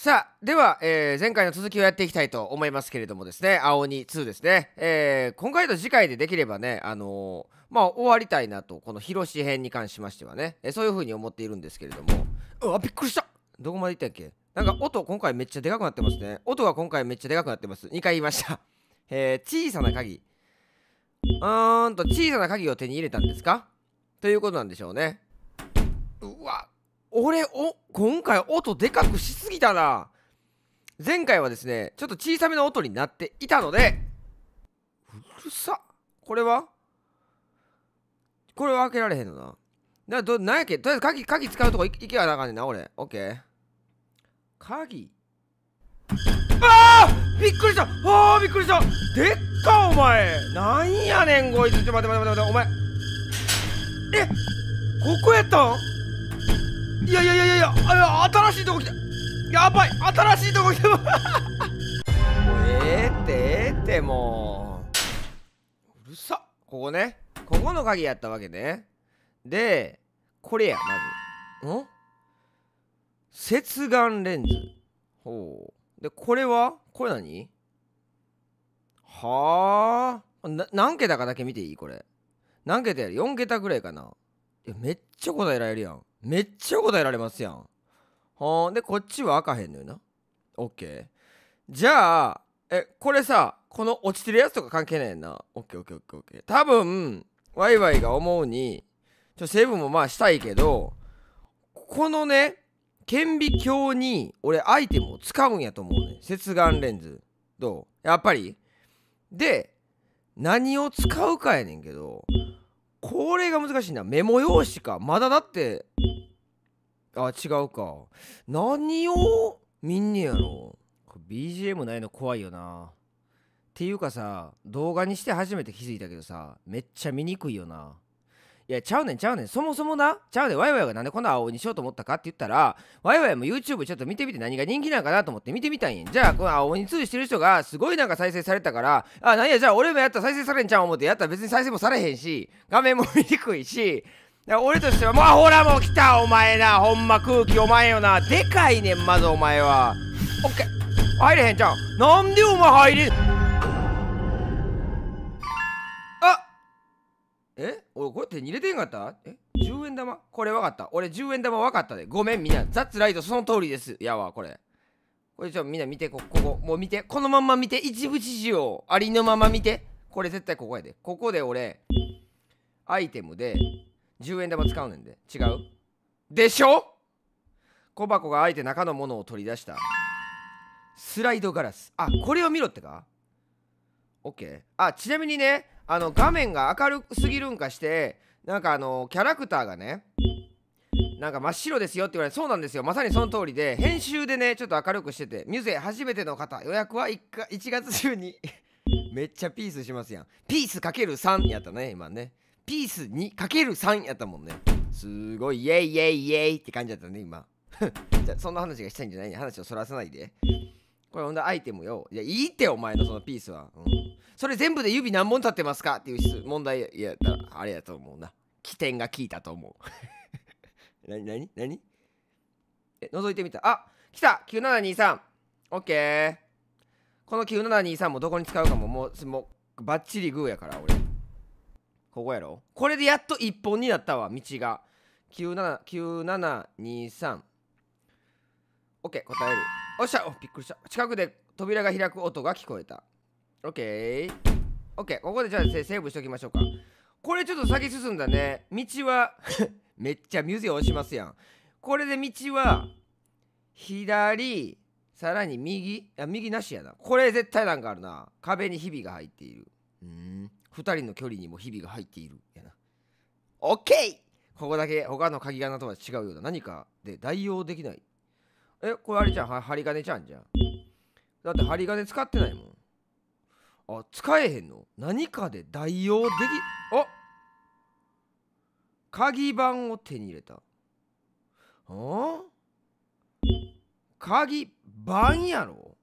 さあでは、えー、前回の続きをやっていきたいと思いますけれどもですね「青鬼2」ですね、えー、今回と次回でできればねあのー、まあ終わりたいなとこの広し編に関しましてはね、えー、そういう風に思っているんですけれどもうわびっくりしたどこまでいったっけなんか音今回めっちゃでかくなってますね音が今回めっちゃでかくなってます2回言いました えー、小さな鍵うーんと小さな鍵を手に入れたんですかということなんでしょうねうわ俺、お、今回音でかくしすぎたな。前回はですね、ちょっと小さめの音になっていたので、うるさ。これはこれは開けられへんのな。な、ど、なんやっけとりあえず鍵、鍵使うとこ行けばなあかんねんな、俺。オッケー。鍵ああびっくりしたあーびっくりしたでっかお前なんやねんこいつちょ待って待て待て待てお前えここやったんいやいやいやいや新しいとこ来たやばい新しいとこ来たもうええってええってもううるさここねここの鍵やったわけねでこれやまずん接眼レンズほうでこれはこれ何はあ何桁かだけ見ていいこれ何桁やる4桁ぐらいかなめっちゃ答えられるやんめっちゃ答えられますやんほんでこっちはあかへんのよな OK じゃあえこれさこの落ちてるやつとか関係ないやんな OKOKOKOK 多分ワイワイが思うにちょセブンもまあしたいけどこのね顕微鏡に俺アイテムを使うんやと思うね接眼レンズどうやっぱりで何を使うかやねんけどこれが難しいなメモ用紙かまだだってあ違うか何を見んねやろ BGM ないの怖いよなっていうかさ動画にして初めて気づいたけどさめっちゃ見にくいよないやちゃうねんちゃうねんそもそもなちゃうねんワイワイがなんでこんな青にしようと思ったかって言ったらワイワイも YouTube ちょっと見てみて何が人気なんかなと思って見てみたいんやじゃあこの青に通してる人がすごいなんか再生されたからあなんやじゃあ俺もやったら再生されんちゃう思ってやったら別に再生もされへんし画面も見にくいし俺としては、まあほらもう来たお前な、ほんま空気お前よな。でかいねん、まずお前は。オッケー。入れへんじゃん。なんでお前入れ。あえ俺こうやって入れてんかったえ ?10 円玉これ分かった。俺10円玉分かったで。ごめんみんな。ザッツライトその通りです。やわ、これ。これちょ、みんな見て、こ、ここ。もう見て。このまんま見て。一部知事をありのまま見て。これ絶対ここやで。ここで俺、アイテムで、10円玉使うねんで違うでしょ小箱があえて中のものを取り出したスライドガラスあこれを見ろってか ?OK あちなみにねあの画面が明るすぎるんかしてなんかあのキャラクターがねなんか真っ白ですよって言われそうなんですよまさにその通りで編集でねちょっと明るくしててミュゼ初めての方予約は 1, 1月中に めっちゃピースしますやんピースかける3やったね今ねピース 2×3 やったもんねすごいイエイイエイイエイって感じだったね今 じゃそんな話がしたいんじゃない話をそらさないでこれほんでアイテムよいやいいってお前のそのピースは、うん、それ全部で指何本立ってますかっていう問題やったらあれやと思うな起点が効いたと思う 何何何え覗いてみたあ来た 9723! オッケーこの9723もどこに使うかももうもうバッチリグーやから俺ここやろこれでやっと1本になったわ道が979723 OK 答えるおっしゃおびっくりした近くで扉が開く音が聞こえた OK OK ここでじゃあセーブしときましょうかこれちょっと先進んだね道は めっちゃミュージア押しますやんこれで道は左さらに右あ右なしやなこれ絶対なんかあるな壁にひびが入っているうん2人の距離にも日々が入っているやなオッケーここだけ他の鍵穴とは違うような何かで代用できないえこれあれじゃん針金ちゃんじゃんだって針金使ってないもんあ使えへんの何かで代用できあ鍵盤を手に入れたん鍵盤やろ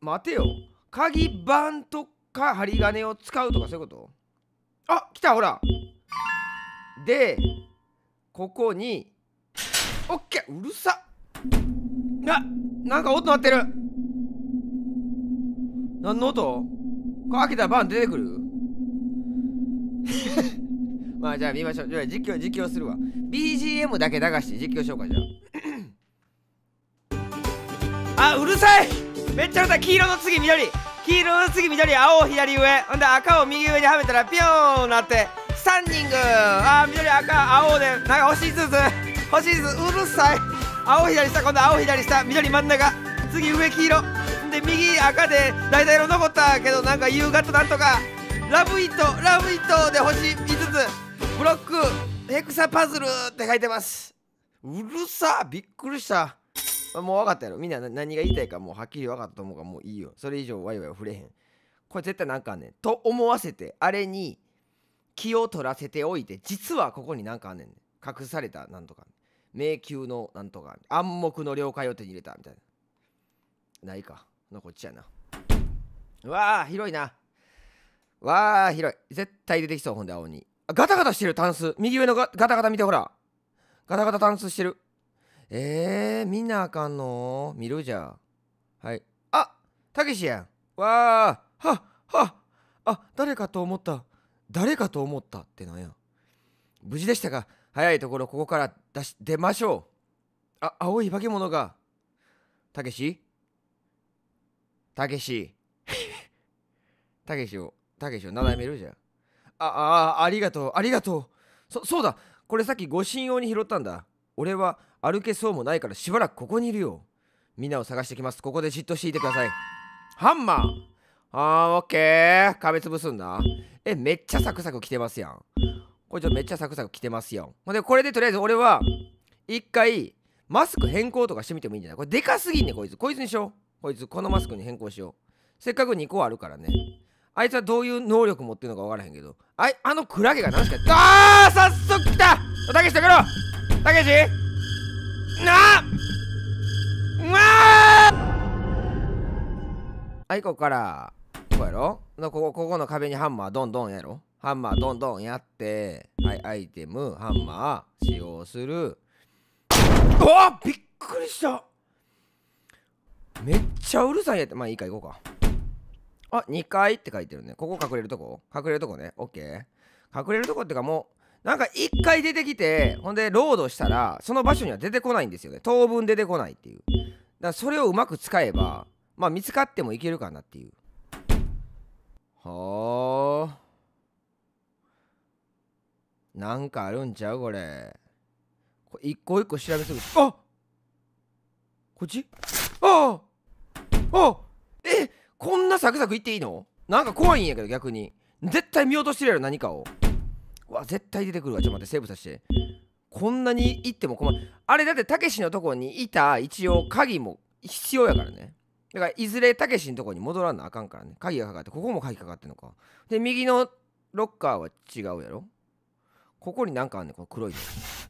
待てよ鍵盤とか針金を使うとかそういうことあ来たほらでここにオッケーうるさななんか音鳴ってる何の音これ開けたらバン出てくる まあじゃあ見ましょうじゃあ実況実況するわ BGM だけ流して実況しようかじゃああうるさいめっちゃうるさい黄色の次緑黄色の次緑青を左上ほんで赤を右上にはめたらピョーンなってスタンディングあー緑赤青でなんか星ずつ星ずつうるさい青左下今度青左下緑真ん中次上黄色で右赤で大体色残ったけどなんか夕方なんとかラブイットラブイットで星5つブロックヘクサパズルって書いてますうるさびっくりしたもう分かったやろみんな何が言いたいかもうはっきり分かったと思うからもういいよそれ以上ワイワイ触れへんこれ絶対なんかあんねんと思わせてあれに気を取らせておいて実はここになんかあんねん、隠されたなんとか迷宮のなんとか暗黙の了解を手に入れたみたいなないかのこっちやなわあ広いなわあ広い絶対出てきそうほんで青にガタガタしてるタンス右上のガタガタ見てほらガタガタタンスしてるえー、見なあかんの見るじゃはいあたけしやんわあはっはあ誰かと思った誰かと思ったってなんや無事でしたが早いところここから出し出ましょうあ青い化け物がたけしたけし たけしをたけしをなだ見るじゃんああありがとうありがとうそそうだこれさっき護身用に拾ったんだ俺は歩けそうもないからしばらくここにいるよみんなを探してきますここでじっとていてくださいハンマーあーオッケー壁潰すんだえめっちゃサクサク来てますやんこれちょっとめっちゃサクサク来てますやんほんでこれでとりあえず俺は一回マスク変更とかしてみてもいいんじゃないこれでかすぎんねこいつこいつにしようこいつこのマスクに変更しようせっかく2個あるからねあいつはどういう能力持ってるのかわからへんけどあいあのクラゲが何しかあー早速来たおたけしてくろたけしなあはいここからここやろここここの壁にハンマーどんどんやろハンマーどんどんやってはいアイテムハンマー使用するあっびっくりしためっちゃうるさいやってまあいいか行こうかあ2階って書いてるねここ隠れるとこ隠れるとこねオッケー隠れるとこってかもうなんか一回出てきてほんでロードしたらその場所には出てこないんですよね当分出てこないっていうだからそれをうまく使えばまあ見つかってもいけるかなっていうはあなんかあるんちゃうこれこれ一個一個調べすぎあこっちああえこんなサクサクいっていいのなんか怖いんやけど逆に絶対見落としてるやろ何かをわ絶対出てくるわちょっと待ってセーブさせてこんなに行っても困るあれだってたけしのとこにいた一応鍵も必要やからねだからいずれたけしのとこに戻らんなあかんからね鍵がかかってここも鍵かかってんのかで右のロッカーは違うやろここになんかあんねんこの黒いの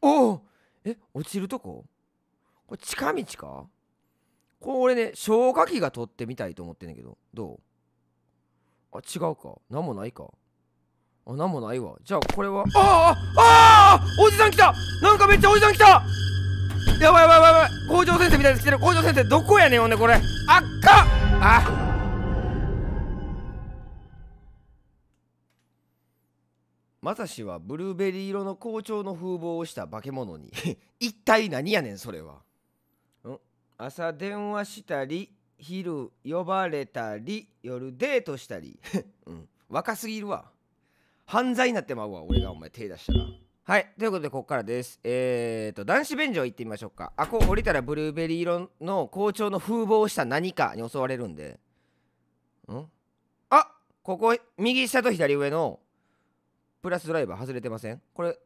おおえ落ちるとここれ近道かこれ俺ね消火器が取ってみたいと思ってんねんけどどうあ違うか何もないかあんもないわじゃあこれはああああおじさん来たなんかめっちゃおじさん来たやばいやばいやばい校長先生みたいに来てる校長先生どこやねんほんでこれあっかあまさしはブルーベリー色の校長の風貌をした化け物に 一体何やねんそれはん朝電話したり昼呼ばれたり夜デートしたり、うん、若すぎるわ犯罪になってまうわ俺がお前手出したらはいということでここからですえーと男子便所行ってみましょうかあこう降りたらブルーベリー色の校長の風貌をした何かに襲われるんでんあここ右下と左上のプラスドライバー外れてませんこれ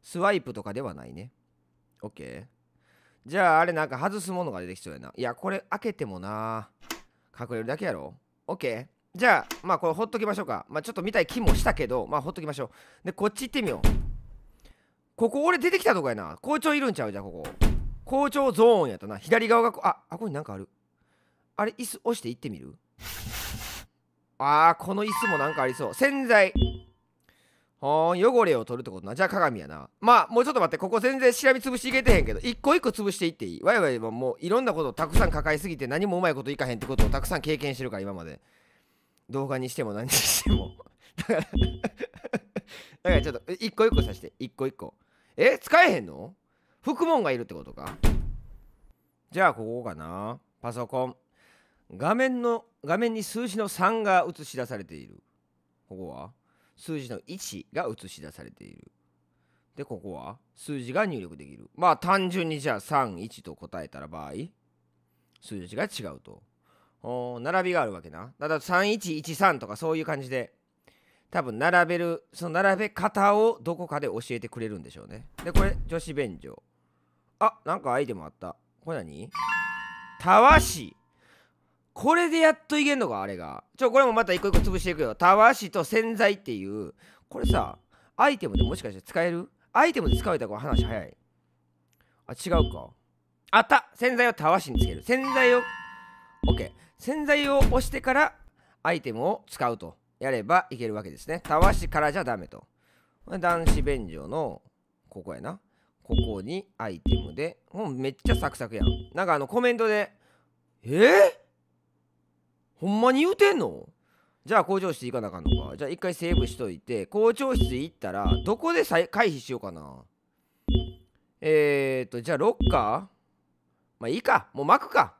スワイプとかではないね OK じゃああれなんか外すものが出てきそうやないやこれ開けてもな隠れるだけやろ OK じゃあ、まあこれほっときましょうか。まあちょっと見たい気もしたけど、まあほっときましょう。で、こっち行ってみよう。ここ俺出てきたとこやな。校長いるんちゃうじゃあここ。校長ゾーンやったな。左側が、あ、あ、ここになんかある。あれ、椅子押して行ってみるあー、この椅子もなんかありそう。洗剤。ほーん、汚れを取るってことな。じゃあ鏡やな。まあ、もうちょっと待って、ここ全然しらみつぶしていけてへんけど、一個一個潰していっていいわいわいはもういろんなことをたくさん抱えすぎて何もうまいこといかへんってことをたくさん経験してるから、今まで。動画にしても何にしてもだからだからちょっと一個一個さして一個一個え使えへんの副門がいるってことかじゃあここかなパソコン画面の画面に数字の3が映し出されているここは数字の1が映し出されているでここは数字が入力できるまあ単純にじゃあ31と答えたら場合数字が違うとお並びがあるわけな。だから3113とかそういう感じで、多分並べる、その並べ方をどこかで教えてくれるんでしょうね。で、これ、女子便所。あ、なんかアイテムあった。これ何たわし。これでやっといけんのか、あれが。ちょ、これもまた一個一個潰していくよ。たわしと洗剤っていう、これさ、アイテムでもしかして使えるアイテムで使れたら話早い。あ、違うか。あった洗剤をたわしにつける。洗剤を、OK。洗剤を押してからアイテムを使うとやればいけるわけですね。たわしからじゃダメと。男子便所のここやな。ここにアイテムで。もうめっちゃサクサクやん。なんかあのコメントで、えー、ほんまに言うてんのじゃあ工場室行かなあかんのか。じゃあ一回セーブしといて、工場室行ったら、どこで回避しようかな。えーと、じゃあロッカーまあいいか。もう巻くか。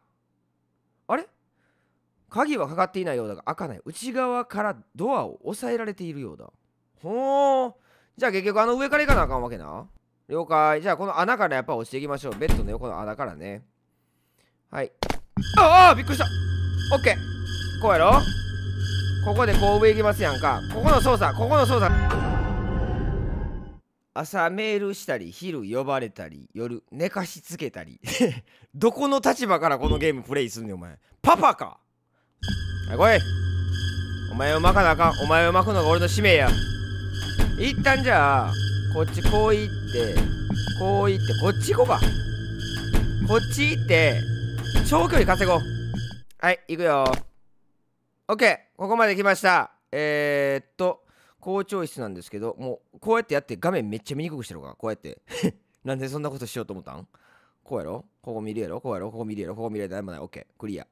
あれ鍵はかかっていないようだが開かない内側からドアを押さえられているようだほうじゃあ結局あの上から行かなあかんわけな了解じゃあこの穴からやっぱ押していきましょうベッドの横の穴からねはいああびっくりしたオッケーこうやろここでこう上行きますやんかここの操作ここの操作朝メールしたり昼呼ばれたり夜寝かしつけたり どこの立場からこのゲームプレイすんねんお前パパか来いお前を巻かなあかんお前を巻くのが俺の使命や一旦じゃあこっちこう行ってこう行ってこっち行こうかこっち行って長距離稼ごうはい行くよ OK ここまで来ましたえー、っと校長室なんですけどもうこうやってやって画面めっちゃ見にくくしてるからこうやって なんでそんなことしようと思ったんこうやろここ見るやろこうやろここ見るやろここ見るやろ何もないケークリア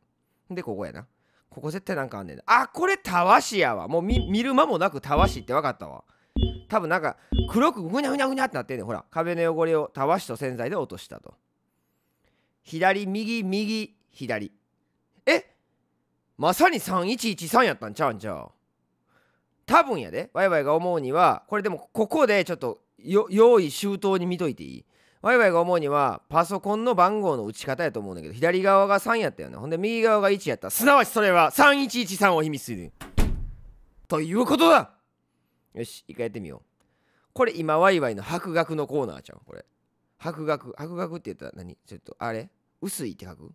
でここやなここ絶対なんかあんねんあこれたわしやわもう見る間もなくたわしって分かったわ多分なんか黒くぐにゃぐにゃぐにゃってなってんねんほら壁の汚れをたわしと洗剤で落としたと左右右左えまさに3113やったんちゃうんちゃう多分やでワイワイが思うにはこれでもここでちょっと用意周到に見といていいワイワイが思うにはパソコンの番号の打ち方やと思うんだけど左側が3やったよねほんで右側が1やったすなわちそれは3113を意味するということだよし一回やってみようこれ今ワイワイの博学のコーナーちゃんこれ博学博学って言ったら何ちょっとあれ薄いって書く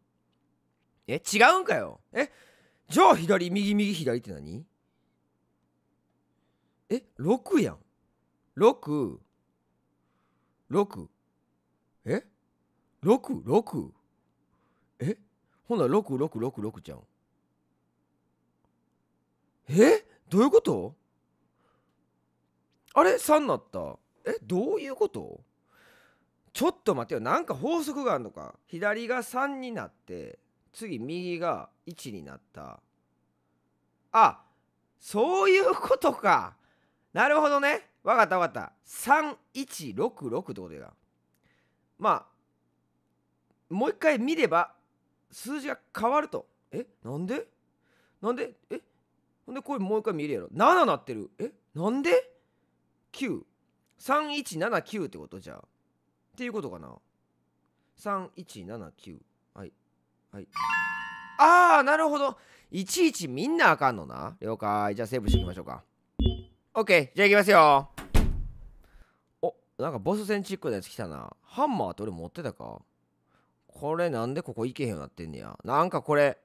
え違うんかよえじゃあ左右右左って何え六6やん6 6え六 6? えほんなら6666 6 6 6ちゃんえどういうことあれ3なったえどういうことちょっと待ってよなんか法則があるのか左が3になって次右が1になったあそういうことかなるほどね分かった分かった3166ってことだまあもう一回見れば数字が変わるとえなんでなんでえほんでこれもう一回見るやろ7なってるえなんで ?93179 ってことじゃあっていうことかな3179はいはいああなるほどいちいちみんなあかんのな了解じゃあセーブしていきましょうか OK じゃあいきますよなんかボス戦チックなやつ来たな。ハンマーって俺持ってたかこれなんでここ行けへんようになってんねや。なんかこれ、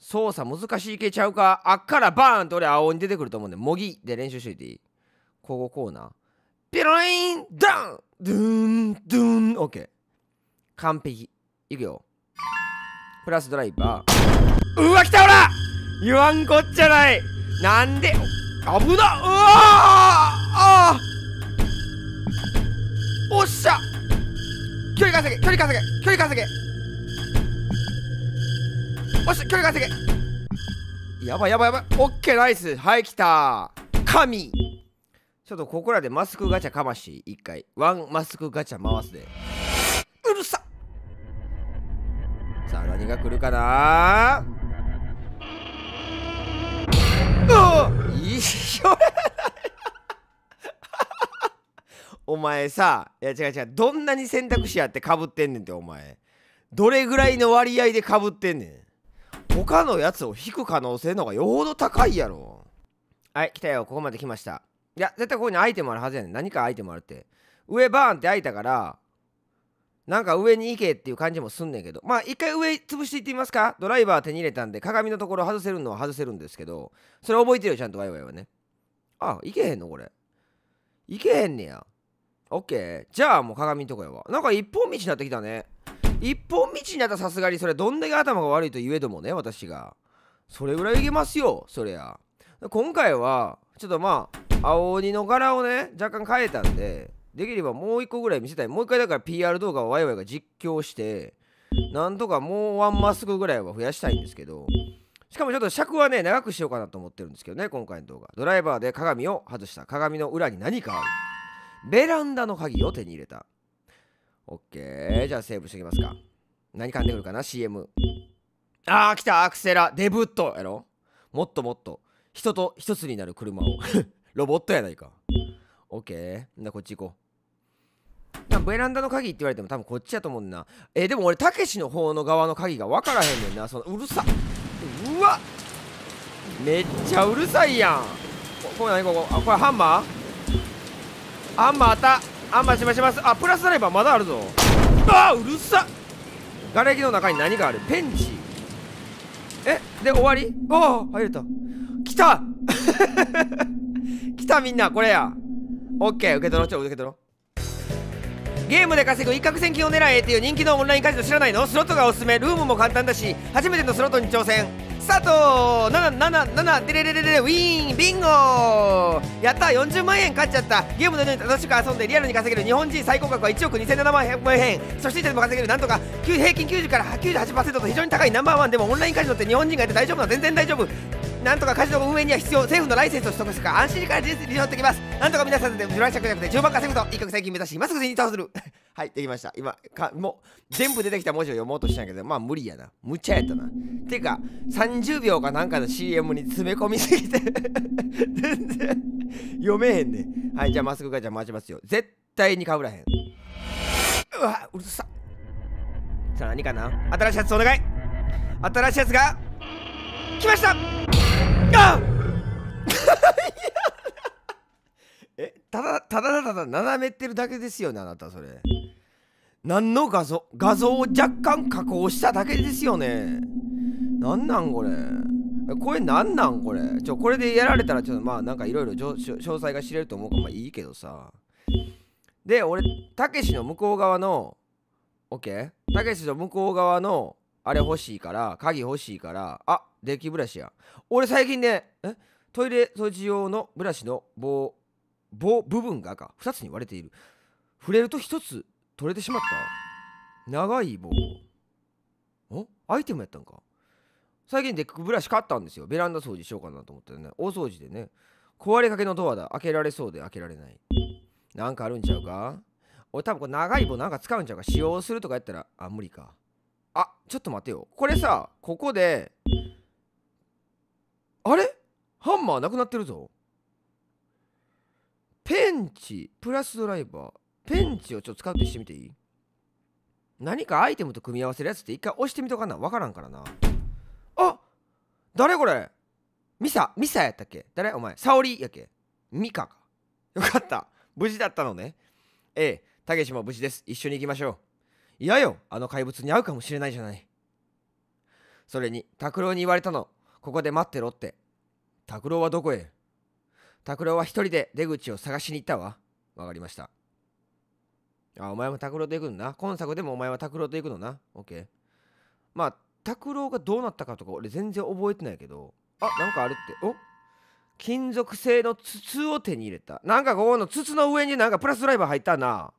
操作難しいけちゃうかあっからバーンって俺青に出てくると思うんで、模擬で練習しといていいここコーナー。ピロインダンドゥーンドゥーンオッケー。完璧。いくよ。プラスドライバー。うわ、来たほら言わんこっちゃないなんで危なうわおっしゃ距離稼げ距離稼げ距離稼げおっしゃ距離稼げやばいやばいやばいオッケーナイスはい来た神ちょっとここらでマスクガチャかまし一回ワンマスクガチャ回すでうるささあ何が来るかなあいいよお前さいや違う違うどんなに選択肢あってかぶってんねんってお前どれぐらいの割合でかぶってんねん他のやつを引く可能性の方がよほど高いやろはい来たよここまで来ましたいや絶対ここにアイテムあるはずやねん何かアイテムあるって上バーンって開いたからなんか上に行けっていう感じもすんねんけどまあ一回上潰していってみますかドライバー手に入れたんで鏡のところ外せるのは外せるんですけどそれ覚えてるよちゃんとワイワイはねあ行けへんのこれ行けへんねやオッケーじゃあもう鏡んとこやわなんか一本道になってきたね一本道になったさすがにそれどんだけ頭が悪いと言えどもね私がそれぐらいいけますよそりゃ今回はちょっとまあ青鬼の柄をね若干変えたんでできればもう一個ぐらい見せたいもう一回だから PR 動画をワイワイが実況してなんとかもうワンマスクぐらいは増やしたいんですけどしかもちょっと尺はね長くしようかなと思ってるんですけどね今回の動画ドライバーで鏡を外した鏡の裏に何かあるベランダの鍵を手に入れた。オッケー。じゃあセーブしていきますか。何噛んでくるかな ?CM。あー、来たアクセラデブットやろもっともっと。人と一つになる車を。ロボットやないか。オッケー。んこっち行こう。ベランダの鍵って言われても多分こっちやと思うんな。えー、でも俺、たけしの方の側の鍵が分からへんねんな。そのうるさ。うわめっちゃうるさいやん。ここ何ここあ、これハンマーあまたあましましますあプラスイればまだあるぞあうるさがれきの中に何があるペンチえで終わりああ入れた来た 来たみんなこれやオッケー受け取ろうちょ受け取ろうゲームで稼ぐ一攫千金を狙えっていう人気のオンラインカジノ知らないのスロットがおすすめルームも簡単だし初めてのスロットに挑戦スタート777デレレレレウィーンビンゴやった40万円勝っちゃったゲームのように楽しく遊んでリアルに稼げる日本人最高額は1億2700万円初心者でも稼げるなんとか平均90から98%と非常に高いナンバーワンでもオンラインカジノって日本人がやって大丈夫なの全然大丈夫なんとかカジノ運営には必要政府のライセンスを取得するか安心から利用できますなんとか皆さんでフランシャクじなくて10万稼ぐと一攫千金目指し今すぐに倒するはい、できました。今、かもう全部出てきた文字を読もうとしたんやけど、まあ無理やな。むちゃやったな。てか、30秒かなんかの CM に詰め込みすぎて 全然読めへんねはい、じゃあ、マスクガチャ待ちますよ。絶対にかぶらへん。うわ、うるさ。さあ、何かな新しいやつお願い新しいやつが来ましたあっただただただ斜めってるだけですよねあなたそれ何の画像画像を若干加工しただけですよねなんなんこれこれなんなんこれちょこれでやられたらちょっとまあなんかいろいろ詳細が知れると思うかまあいいけどさで俺たけしの向こう側の OK たけしの向こう側のあれ欲しいから鍵欲しいからあデッキブラシや俺最近ねえトイレ掃除用のブラシの棒棒部分が赤2つに割れている触れると1つ取れてしまった長い棒おアイテムやったんか最近デックブラシ買ったんですよベランダ掃除しようかなと思ってね大掃除でね壊れかけのドアだ開けられそうで開けられないなんかあるんちゃうか俺多分これ長い棒なんか使うんちゃうか使用するとかやったらあ無理かあちょっと待てよこれさここであれハンマーなくなってるぞペンチプラスドライバーペンチをちょっと使ってしてみていい何かアイテムと組み合わせるやつって一回押してみとかなわからんからなあ誰これミサミサやったっけ誰お前沙織やけミカかよかった無事だったのねええたけしも無事です一緒に行きましょういやよあの怪物に会うかもしれないじゃないそれに拓郎に言われたのここで待ってろって拓郎はどこへ拓郎は一人で出口を探しに行ったわ。わかりました。あ、お前も拓郎と行くんな。今作でもお前は拓郎と行くのな。オッケー。まあ、拓郎がどうなったかとか俺全然覚えてないけど。あ、なんかあるって。お金属製の筒を手に入れた。なんかここの筒の上になんかプラスドライバー入ったな。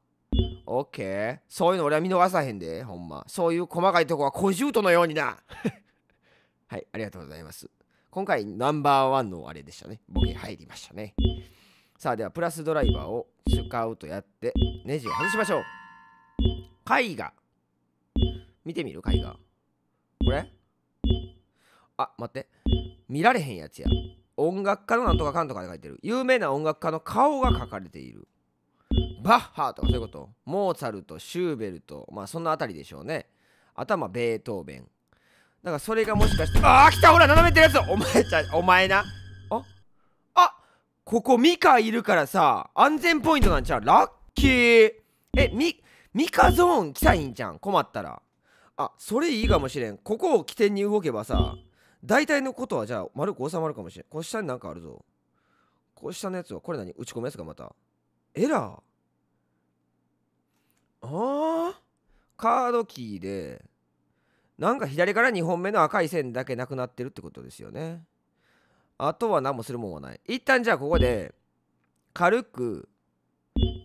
オッケー。そういうの俺は見逃さへんで、ほんま。そういう細かいとこは小獣とのようにな。はい、ありがとうございます。今回ナンバーワンのあれでしたね。ボケ入りましたね。さあ、ではプラスドライバーを使うとやって、ネジを外しましょう。絵画。見てみる絵画。これあ、待って。見られへんやつや。音楽家のなんとかかんとかで書いてる。有名な音楽家の顔が書かれている。バッハとかそういうこと。モーツァルト、シューベルト、まあそなあたりでしょうね。頭、ベートーベン。だからそれがもしかしてああ来たほら斜めてるやつお前ちゃお前なああここミカいるからさ安全ポイントなんちゃうラッキーえミミカゾーン来たいんじゃん困ったらあそれいいかもしれんここを起点に動けばさ大体のことはじゃあ丸く収まるかもしれんこう下になんかあるぞこう下のやつはこれ何打ち込むやつかまたエラーあーカードキーでなんか左から2本目の赤い線だけなくなってるってことですよねあとは何もするもんはない一旦じゃあここで軽く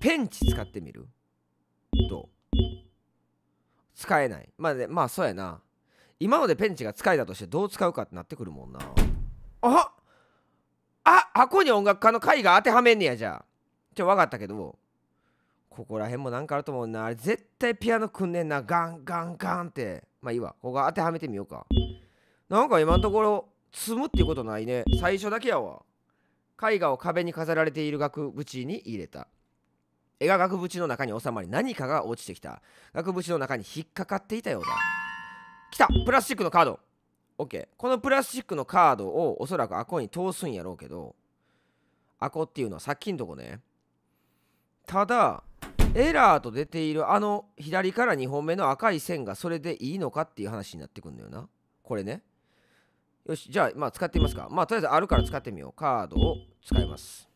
ペンチ使ってみると使えないまあ、ね、まあそうやな今までペンチが使えたとしてどう使うかってなってくるもんなああ箱に音楽家の絵が当てはめんねやじゃあちょ分かったけどここら辺もなんかあると思うなあれ絶対ピアノくんねんなガンガンガンってまあいいわ。ここ当てはめてみようか。なんか今のところ、積むっていうことないね。最初だけやわ。絵画を壁に飾られている額縁に入れた。絵が額縁の中に収まり何かが落ちてきた。額縁の中に引っかかっていたようだ。来たプラスチックのカード !OK。このプラスチックのカードをおそらくアコに通すんやろうけど、アコっていうのはさっきんとこね。ただ、エラーと出ているあの左から2本目の赤い線がそれでいいのかっていう話になってくるんだよなこれねよしじゃあまあ使ってみますかまあとりあえずあるから使ってみようカードを使います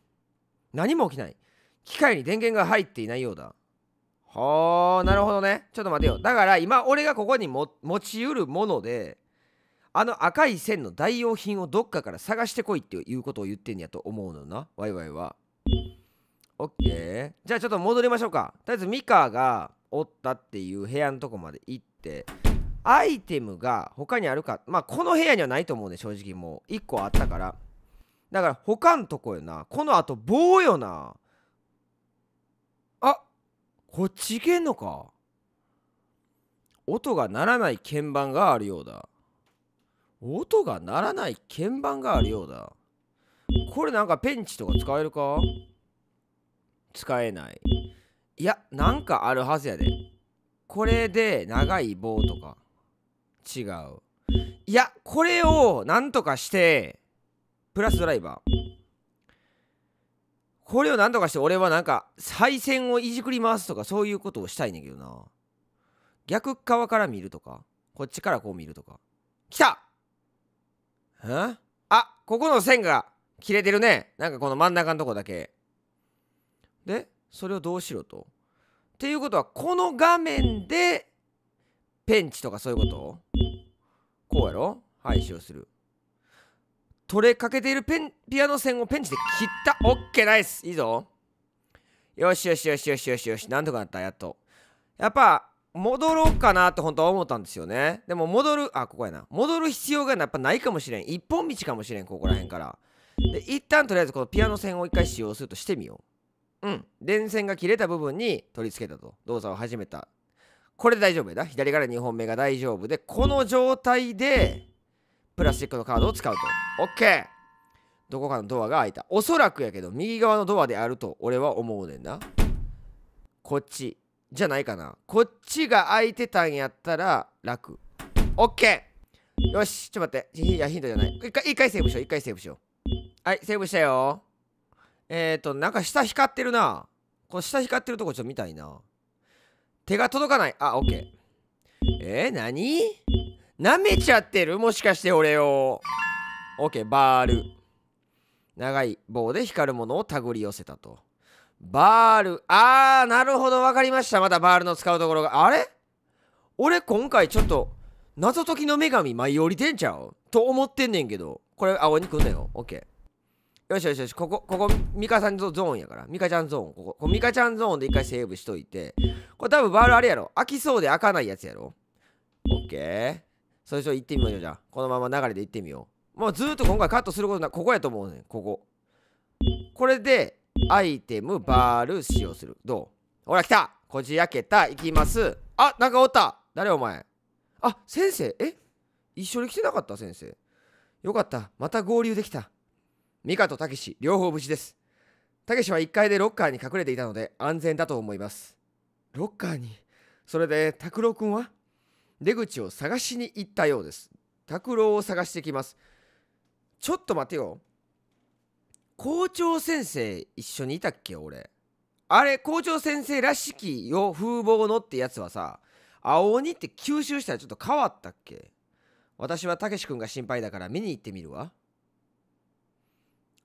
何も起きない機械に電源が入っていないようだはあなるほどねちょっと待てよだから今俺がここに持ちうるものであの赤い線の代用品をどっかから探してこいっていうことを言ってんやと思うのなワイワイは。オッケーじゃあちょっと戻りましょうかとりあえずミカがおったっていう部屋のとこまで行ってアイテムが他にあるかまあこの部屋にはないと思うね正直もう1個あったからだから他んとこよなこのあと棒よなあこっち行けんのか音が鳴らない鍵盤があるようだ音が鳴らない鍵盤があるようだこれなんかペンチとか使えるか使えないいやなんかあるはずやでこれで長い棒とか違ういやこれをなんとかしてプラスドライバーこれをなんとかして俺はなんか配線をいじくり回すとかそういうことをしたいねんけどな逆側から見るとかこっちからこう見るとか来たんあここの線が切れてるねなんかこの真ん中のとこだけでそれをどうしろとっていうことはこの画面でペンチとかそういうことこうやろ廃止をする取れかけているペンピアノ線をペンチで切ったオッケーナイスいいぞよしよしよしよしよしよしなんとかなったやっとやっぱ戻ろうかなって本当は思ったんですよねでも戻るあここやな戻る必要がやっぱないかもしれん一本道かもしれんここら辺からで一旦とりあえずこのピアノ線を一回使用するとしてみよううん、電線が切れた部分に取り付けたと動作を始めたこれで大丈夫だ左から2本目が大丈夫でこの状態でプラスチックのカードを使うと OK どこかのドアが開いたおそらくやけど右側のドアであると俺は思うねんなこっちじゃないかなこっちが開いてたんやったら楽 OK よしちょっと待っていやヒントじゃない一回一回セーブしよう一回セーブしようはいセーブしたよえっ、ー、と、なんか下光ってるな。この下光ってるとこちょっと見たいな。手が届かない。あ、オッケー。えー、何舐めちゃってるもしかして俺を。オッケー、バール。長い棒で光るものを手繰り寄せたと。バール。あー、なるほど、わかりました。まだバールの使うところが。あれ俺、今回ちょっと、謎解きの女神舞い降りてんちゃうと思ってんねんけど。これ、青に来んだよ。オッケー。よしよしよし、ここ、ここ、ミカさんゾーンやから。ミカちゃんゾーン、ここ。こミカちゃんゾーンで一回セーブしといて。これ多分バールあれやろ。開きそうで開かないやつやろ。オッケー。それじゃ行ってみようよう、じゃあ。このまま流れで行ってみよう。もうずっと今回カットすることなここやと思うねん。ここ。これで、アイテム、バール、使用する。どうほら、来たこじ開けた。行きます。あ、なんかおった誰お前。あ、先生。え一緒に来てなかった先生。よかった。また合流できた。ミカとタケシ両方無事ですタケシは1階でロッカーに隠れていたので安全だと思いますロッカーにそれで拓郎くんは出口を探しに行ったようです拓郎を探してきますちょっと待てよ校長先生一緒にいたっけ俺あれ校長先生らしきよ風貌のってやつはさ青鬼って吸収したらちょっと変わったっけ私はたけし君が心配だから見に行ってみるわ。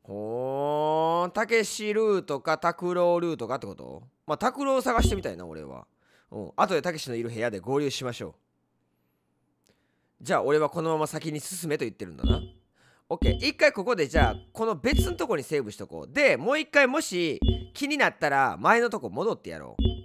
ほーたけしルートかろ郎ルートかってことまあ拓郎探してみたいな俺はうん後でたけしのいる部屋で合流しましょうじゃあ俺はこのまま先に進めと言ってるんだなオッケー一回ここでじゃあこの別のとこにセーブしとこうでもう一回もし気になったら前のとこ戻ってやろう